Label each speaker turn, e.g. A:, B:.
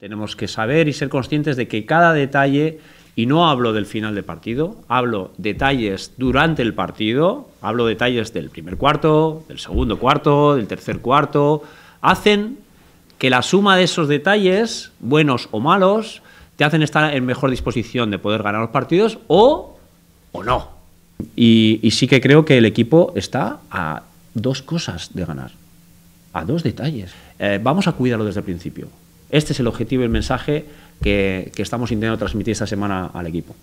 A: Tenemos que saber y ser conscientes de que cada detalle, y no hablo del final de partido, hablo detalles durante el partido, hablo detalles del primer cuarto, del segundo cuarto, del tercer cuarto, hacen que la suma de esos detalles, buenos o malos, te hacen estar en mejor disposición de poder ganar los partidos o, o no. Y, sí que creo que el equipo está a dos cosas de ganar, a dos detalles. Eh, vamos a cuidarlo desde el principio. Este es el objetivo y el mensaje que, estamos intentando transmitir esta semana al equipo.